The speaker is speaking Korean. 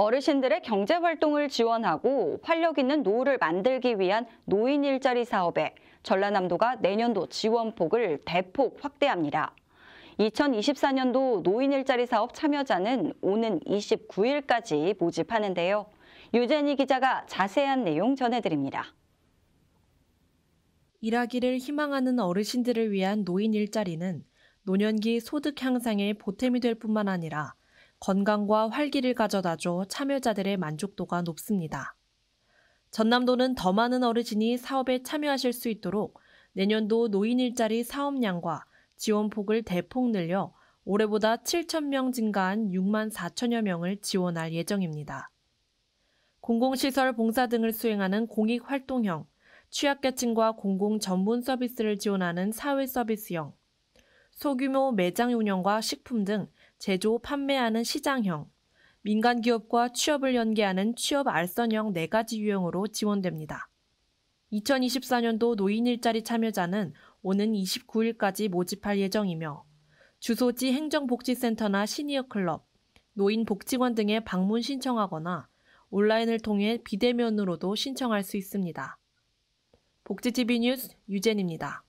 어르신들의 경제 활동을 지원하고 활력 있는 노후를 만들기 위한 노인 일자리 사업에 전라남도가 내년도 지원폭을 대폭 확대합니다. 2024년도 노인 일자리 사업 참여자는 오는 29일까지 모집하는데요. 유재니 기자가 자세한 내용 전해드립니다. 일하기를 희망하는 어르신들을 위한 노인 일자리는 노년기 소득 향상에 보탬이 될 뿐만 아니라 건강과 활기를 가져다줘 참여자들의 만족도가 높습니다. 전남도는 더 많은 어르신이 사업에 참여하실 수 있도록 내년도 노인 일자리 사업량과 지원폭을 대폭 늘려 올해보다 7,000명 증가한 6만 4천여 명을 지원할 예정입니다. 공공시설 봉사 등을 수행하는 공익활동형, 취약계층과 공공 전문 서비스를 지원하는 사회서비스형, 소규모 매장 운영과 식품 등 제조, 판매하는 시장형, 민간 기업과 취업을 연계하는 취업 알선형 네가지 유형으로 지원됩니다. 2024년도 노인 일자리 참여자는 오는 29일까지 모집할 예정이며 주소지 행정복지센터나 시니어 클럽, 노인 복지관 등에 방문 신청하거나 온라인을 통해 비대면으로도 신청할 수 있습니다. 복지TV 뉴스 유젠입니다.